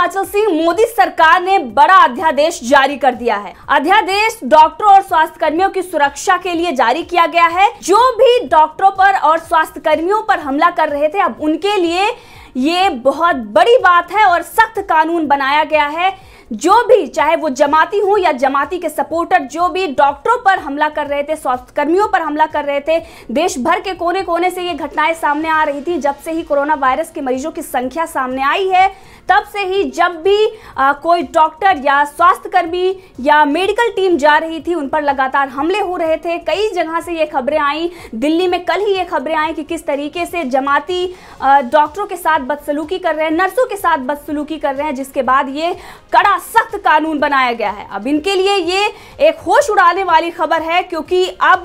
अरुणाचल सिंह मोदी सरकार ने बड़ा अध्यादेश जारी कर दिया है अध्यादेश डॉक्टरों और स्वास्थ्य कर्मियों की सुरक्षा के लिए जारी किया गया है जो भी डॉक्टरों पर और स्वास्थ्य कर्मियों पर हमला कर रहे थे अब उनके लिए ये बहुत बड़ी बात है और सख्त कानून बनाया गया है जो भी चाहे वो जमाती हो या जमाती के सपोर्टर जो भी डॉक्टरों पर हमला कर रहे थे स्वास्थ्यकर्मियों पर हमला कर रहे थे देश भर के कोने कोने से ये घटनाएं सामने आ रही थी जब से ही कोरोना वायरस के मरीजों की संख्या सामने आई है तब से ही जब भी आ, कोई डॉक्टर या स्वास्थ्यकर्मी या मेडिकल टीम जा रही थी उन पर लगातार हमले हो रहे थे कई जगह से ये खबरें आई दिल्ली में कल ही ये खबरें आई कि किस तरीके से जमाती डॉक्टरों के साथ बदसलूकी कर रहे हैं नर्सों के साथ बदसलूकी कर रहे हैं जिसके बाद ये कड़ा सख्त कानून बनाया गया है अब इनके लिए ये एक होश उड़ाने वाली खबर है क्योंकि अब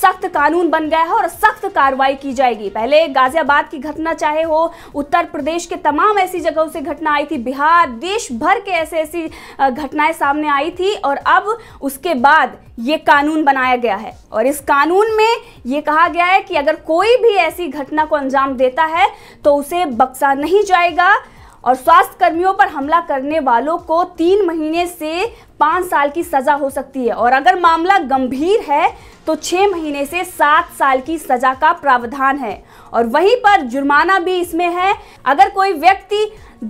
सख्त कानून बन गया है और सख्त कार्रवाई की जाएगी पहले गाजियाबाद की घटना चाहे हो उत्तर प्रदेश के तमाम ऐसी जगहों से घटना आई थी बिहार देश भर के ऐसे ऐसी घटनाएं सामने आई थी और अब उसके बाद ये कानून बनाया गया है और इस कानून में ये कहा गया है कि अगर कोई भी ऐसी घटना को अंजाम देता है तो उसे बक्सा नहीं जाएगा और स्वास्थ्य कर्मियों पर हमला करने वालों को तीन महीने से पाँच साल की सज़ा हो सकती है और अगर मामला गंभीर है तो छः महीने से सात साल की सज़ा का प्रावधान है और वहीं पर जुर्माना भी इसमें है अगर कोई व्यक्ति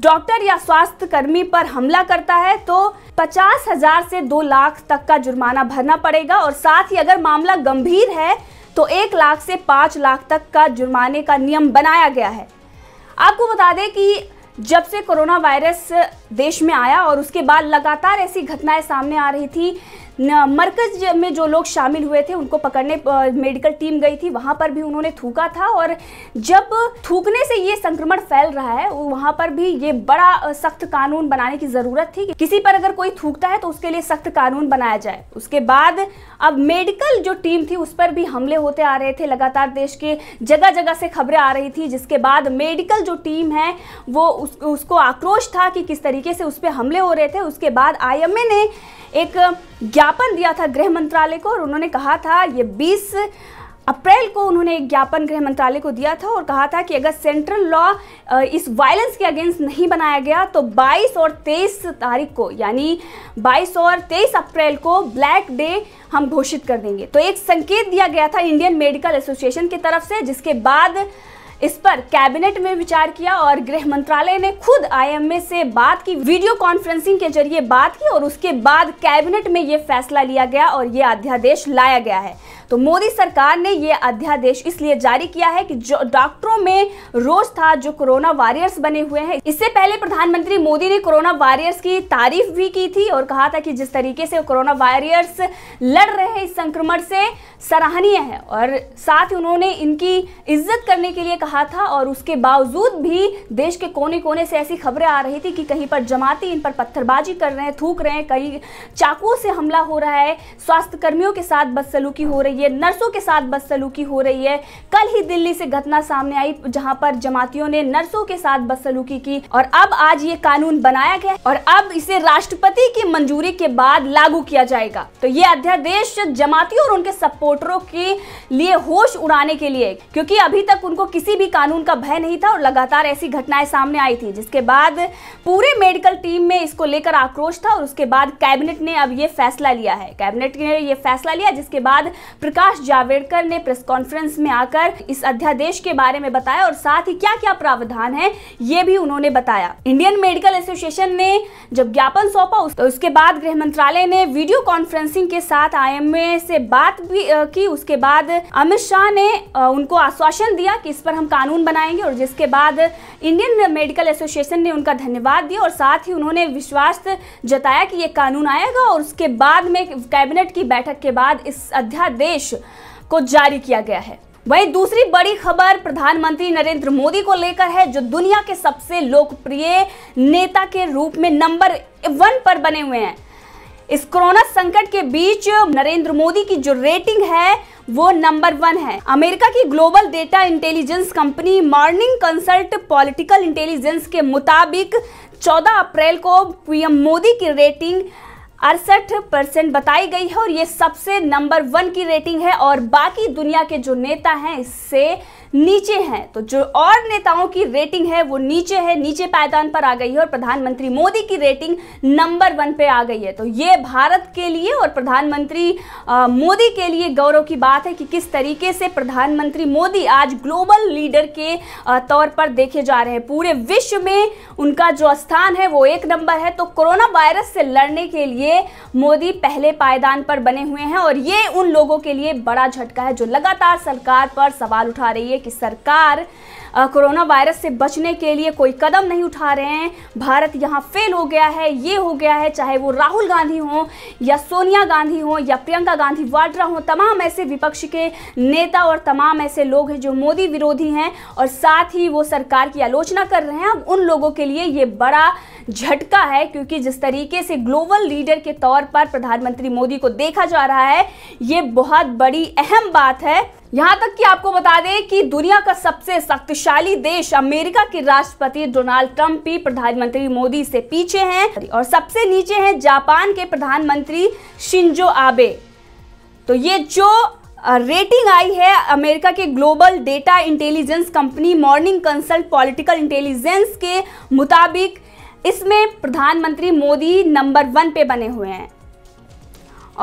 डॉक्टर या स्वास्थ्य कर्मी पर हमला करता है तो पचास हजार से दो लाख तक का जुर्माना भरना पड़ेगा और साथ ही अगर मामला गंभीर है तो एक लाख से पाँच लाख तक का जुर्माने का नियम बनाया गया है आपको बता दें कि जब से कोरोना वायरस देश में आया और उसके बाद लगातार ऐसी घटनाएं सामने आ रही थी मरकज में जो लोग शामिल हुए थे उनको पकड़ने मेडिकल टीम गई थी वहां पर भी उन्होंने थूका था और जब थूकने से ये संक्रमण फैल रहा है वहाँ पर भी ये बड़ा सख्त कानून बनाने की ज़रूरत थी कि किसी पर अगर कोई थूकता है तो उसके लिए सख्त कानून बनाया जाए उसके बाद अब मेडिकल जो टीम थी उस पर भी हमले होते आ रहे थे लगातार देश के जगह जगह से खबरें आ रही थी जिसके बाद मेडिकल जो टीम है वो उस, उसको आक्रोश था कि किस तरीके से उस पर हमले हो रहे थे उसके बाद आईएमए ने एक ज्ञापन दिया था गृह मंत्रालय को और उन्होंने कहा था ये 20 अप्रैल को उन्होंने एक ज्ञापन गृह मंत्रालय को दिया था और कहा था कि अगर सेंट्रल लॉ इस वायलेंस के अगेंस्ट नहीं बनाया गया तो 22 और 23 तारीख को यानी 22 और 23 अप्रैल को ब्लैक डे हम घोषित कर देंगे तो एक संकेत दिया गया था इंडियन मेडिकल एसोसिएशन की तरफ से जिसके बाद इस पर कैबिनेट में विचार किया और गृह मंत्रालय ने खुद आईएमए से बात की वीडियो कॉन्फ्रेंसिंग के जरिए बात की और उसके बाद कैबिनेट में ये फैसला लिया गया और ये अध्यादेश लाया गया है तो मोदी सरकार ने यह अध्यादेश इसलिए जारी किया है कि जो डॉक्टरों में रोज था जो कोरोना वॉरियर्स बने हुए हैं इससे पहले प्रधानमंत्री मोदी ने कोरोना वॉरियर्स की तारीफ भी की थी और कहा था कि जिस तरीके से कोरोना वॉरियर्स लड़ रहे हैं इस संक्रमण से सराहनीय है और साथ ही उन्होंने इनकी इज्जत करने के लिए कहा था और उसके बावजूद भी देश के कोने कोने से ऐसी खबरें आ रही थी कि कहीं पर जमाती इन पर पत्थरबाजी कर रहे हैं थूक रहे हैं कहीं चाकुओं से हमला हो रहा है स्वास्थ्य कर्मियों के साथ बदसलूकी हो रही है नर्सों के साथ बदसलूकी हो रही है कल ही दिल्ली से घटना सामने आई जहां पर जमातियों ने नर्सों के साथ बदसलूकी की और अब आज ये कानून बनाया गया और अब इसे राष्ट्रपति की मंजूरी के बाद लागू किया जाएगा तो ये अध्यादेश जमातियों और उनके सपोर्टरों के लिए होश उड़ाने के लिए क्योंकि अभी तक उनको किसी किसी भी कानून का भय नहीं था और लगातार ऐसी घटनाएं सामने आई थी जिसके बाद पूरे मेडिकल टीम में इसको लेकर आक्रोश था और उसके बाद कैबिनेट ने अब यह फैसला लिया है कैबिनेट ने यह फैसला लिया जिसके बाद प्रकाश जावड़ेकर ने प्रेस कॉन्फ्रेंस में आकर इस अध्यादेश के बारे में बताया और साथ ही क्या क्या प्रावधान है ये भी उन्होंने बताया इंडियन मेडिकल एसोसिएशन ने जब ज्ञापन सौंपा उस, तो उसके बाद गृह मंत्रालय ने वीडियो कॉन्फ्रेंसिंग के साथ आई से बात भी की उसके बाद अमित शाह ने उनको आश्वासन दिया कि इस पर हम कानून बनाएंगे और जिसके बाद इंडियन मेडिकल एसोसिएशन ने उनका धन्यवाद दिया और साथ ही उन्होंने विश्वास जताया कि ये कानून आएगा और उसके बाद में कैबिनेट की बैठक के बाद इस अध्यादेश को जारी किया गया है वहीं दूसरी बड़ी खबर प्रधानमंत्री नरेंद्र मोदी को लेकर है जो दुनिया के सबसे लोकप्रिय नेता के रूप में नंबर वन पर बने हुए हैं इस कोरोना संकट के बीच नरेंद्र मोदी की जो रेटिंग है वो नंबर वन है अमेरिका की global data intelligence company morning consult political intelligence के मुताबिक 14 अप्रैल को पीएम मोदी की रेटिंग अड़सठ परसेंट बताई गई है और ये सबसे नंबर वन की रेटिंग है और बाकी दुनिया के जो नेता हैं इससे नीचे हैं तो जो और नेताओं की रेटिंग है वो नीचे है नीचे पायदान पर आ गई है और प्रधानमंत्री मोदी की रेटिंग नंबर वन पे आ गई है तो ये भारत के लिए और प्रधानमंत्री मोदी के लिए गौरव की बात है कि किस तरीके से प्रधानमंत्री मोदी आज ग्लोबल लीडर के तौर पर देखे जा रहे हैं पूरे विश्व में उनका जो स्थान है वो एक नंबर है तो कोरोना वायरस से लड़ने के लिए लिए मोदी पहले पायदान पर बने हुए हैं और ये उन लोगों के लिए बड़ा झटका है जो लगातार सरकार पर सवाल उठा रही है कि सरकार कोरोना वायरस से बचने के लिए कोई कदम नहीं उठा रहे हैं भारत यहाँ फेल हो गया है ये हो गया है चाहे वो राहुल गांधी हों या सोनिया गांधी हों या प्रियंका गांधी वाड्रा हों तमाम ऐसे विपक्ष के नेता और तमाम ऐसे लोग हैं जो मोदी विरोधी हैं और साथ ही वो सरकार की आलोचना कर रहे हैं अब उन लोगों के लिए ये बड़ा झटका है क्योंकि जिस तरीके से ग्लोबल लीडर के तौर पर प्रधानमंत्री मोदी को देखा जा रहा है ये बहुत बड़ी अहम बात है यहां तक कि आपको बता दें कि दुनिया का सबसे शक्तिशाली देश अमेरिका के राष्ट्रपति डोनाल्ड ट्रंप भी प्रधानमंत्री मोदी से पीछे हैं और सबसे नीचे हैं जापान के प्रधानमंत्री शिंजो आबे तो ये जो रेटिंग आई है अमेरिका के global data intelligence company morning consult political intelligence के मुताबिक इसमें प्रधानमंत्री मोदी नंबर वन पे बने हुए हैं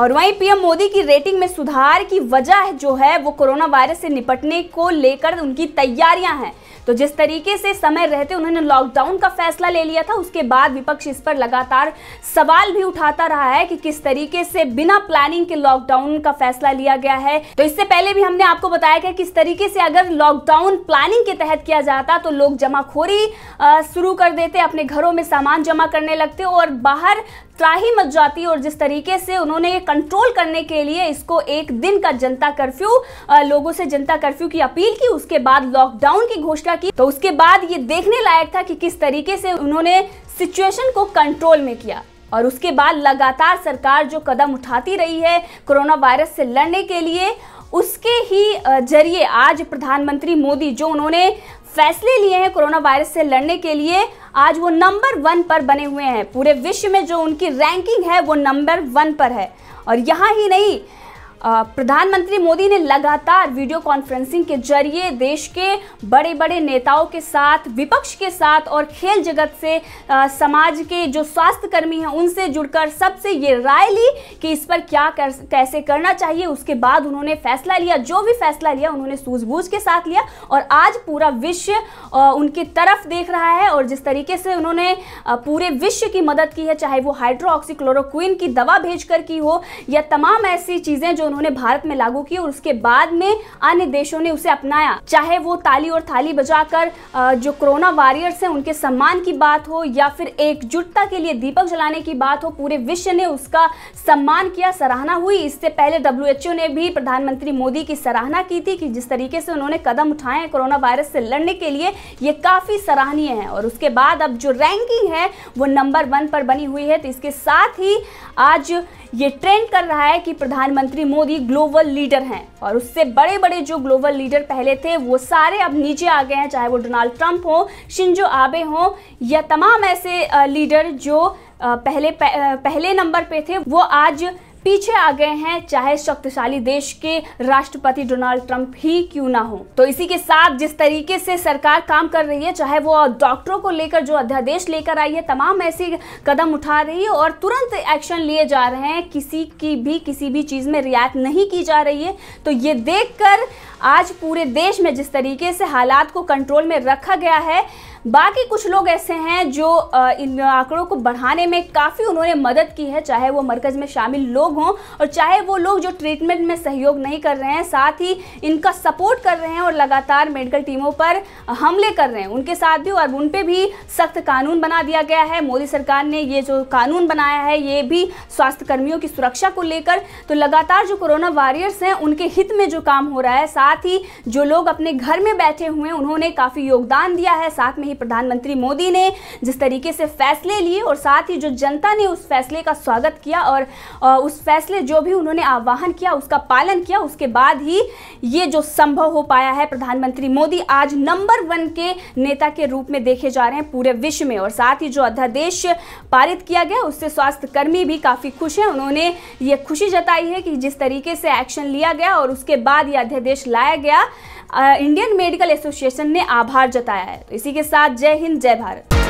और वहीं पीएम मोदी की रेटिंग में सुधार की वजह जो है वो कोरोना वायरस से निपटने को लेकर उनकी तैयारियां हैं तो जिस तरीके से समय रहते उन्होंने लॉकडाउन का फैसला ले लिया था उसके बाद विपक्ष इस पर लगातार सवाल भी उठाता रहा है कि किस तरीके से बिना प्लानिंग के लॉकडाउन का फैसला लिया गया है तो इससे पहले भी हमने आपको बताया कि किस तरीके से अगर लॉकडाउन प्लानिंग के तहत किया जाता तो लोग जमाखोरी शुरू कर देते अपने घरों में सामान जमा करने लगते और बाहर त्राही मच जाती और जिस तरीके से उन्होंने कंट्रोल करने के लिए इसको एक दिन का जनता कर्फ्यू लोगों से जनता कर्फ्यू की अपील की उसके बाद लॉकडाउन की घोषणा की तो उसके बाद ये देखने लायक था कि किस तरीके से उन्होंने सिचुएशन को कंट्रोल में किया और उसके बाद लगातार सरकार जो कदम उठाती रही है कोरोना वायरस से लड़ने के लिए उसके ही जरिए आज प्रधानमंत्री मोदी जो उन्होंने फैसले लिए हैं कोरोना वायरस से लड़ने के लिए आज वो नंबर वन पर बने हुए हैं पूरे विश्व में जो उनकी रैंकिंग है वो नंबर वन पर है और यहाँ ही नहीं प्रधानमंत्री मोदी ने लगातार वीडियो कॉन्फ्रेंसिंग के जरिए देश के बड़े बड़े नेताओं के साथ विपक्ष के साथ और खेल जगत से आ, समाज के जो स्वास्थ्यकर्मी हैं उनसे जुड़कर सबसे ये राय ली कि इस पर क्या कर कैसे करना चाहिए उसके बाद उन्होंने फैसला लिया जो भी फैसला लिया उन्होंने सूझबूझ के साथ लिया और आज पूरा विश्व उनकी तरफ देख रहा है और जिस तरीके से उन्होंने पूरे विश्व की मदद की है चाहे वो हाइड्रो की दवा भेज कर की हो या तमाम ऐसी चीज़ें जो उन्होंने भारत में लागू की और उसके बाद में अन्य देशों ने उसे अपनाया चाहे वो ताली और थाली बजाकर जो कोरोना वॉरियर्स हैं उनके सम्मान की बात हो या फिर एकजुटता के लिए दीपक जलाने की बात हो पूरे विश्व ने उसका सम्मान किया सराहना हुई इससे पहले डब्ल्यू ने भी प्रधानमंत्री मोदी की सराहना की थी कि जिस तरीके से उन्होंने कदम उठाए हैं कोरोना वायरस से लड़ने के लिए ये काफ़ी सराहनीय है और उसके बाद अब जो रैंकिंग है वो नंबर वन पर बनी हुई है तो इसके साथ ही आज ये ट्रेंड कर रहा है कि प्रधानमंत्री मोदी मोदी ग्लोबल लीडर हैं और उससे बड़े बड़े जो ग्लोबल लीडर पहले थे वो सारे अब नीचे आ गए हैं चाहे वो डोनाल्ड ट्रंप हो शिंजो आबे हो या तमाम ऐसे लीडर जो पहले पहले नंबर पे थे वो आज पीछे आ गए हैं चाहे शक्तिशाली देश के राष्ट्रपति डोनाल्ड ट्रंप ही क्यों ना हो तो इसी के साथ जिस तरीके से सरकार काम कर रही है चाहे वो डॉक्टरों को लेकर जो अध्यादेश लेकर आई है तमाम ऐसे कदम उठा रही है और तुरंत एक्शन लिए जा रहे हैं किसी की भी किसी भी चीज़ में रियायत नहीं की जा रही है तो ये देख आज पूरे देश में जिस तरीके से हालात को कंट्रोल में रखा गया है बाकी कुछ लोग ऐसे हैं जो इन आंकड़ों को बढ़ाने में काफ़ी उन्होंने मदद की है चाहे वो मरकज़ में शामिल लोग हों और चाहे वो लोग जो ट्रीटमेंट में सहयोग नहीं कर रहे हैं साथ ही इनका सपोर्ट कर रहे हैं और लगातार मेडिकल टीमों पर हमले कर रहे हैं उनके साथ भी और उन पर भी सख्त कानून बना दिया गया है मोदी सरकार ने ये जो कानून बनाया है ये भी स्वास्थ्यकर्मियों की सुरक्षा को लेकर तो लगातार जो कोरोना वॉरियर्स हैं उनके हित में जो काम हो रहा है साथ ही जो लोग अपने घर में बैठे हुए हैं उन्होंने काफ़ी योगदान दिया है साथ में ही कि प्रधानमंत्री मोदी ने जिस तरीके से फैसले लिए और साथ ही जो जनता ने उस फैसले का स्वागत किया और उस फैसले जो भी उन्होंने आह्वान किया उसका पालन किया उसके बाद ही ये जो संभव हो पाया है प्रधानमंत्री मोदी आज नंबर वन के नेता के रूप में देखे जा रहे हैं पूरे विश्व में और साथ ही जो अध्यादेश पारित किया गया उससे स्वास्थ्यकर्मी भी काफ़ी खुश हैं उन्होंने ये खुशी जताई है कि जिस तरीके से एक्शन लिया गया और उसके बाद ये अध्यादेश लाया गया इंडियन मेडिकल एसोसिएशन ने आभार जताया है इसी के साथ जय हिंद जय भारत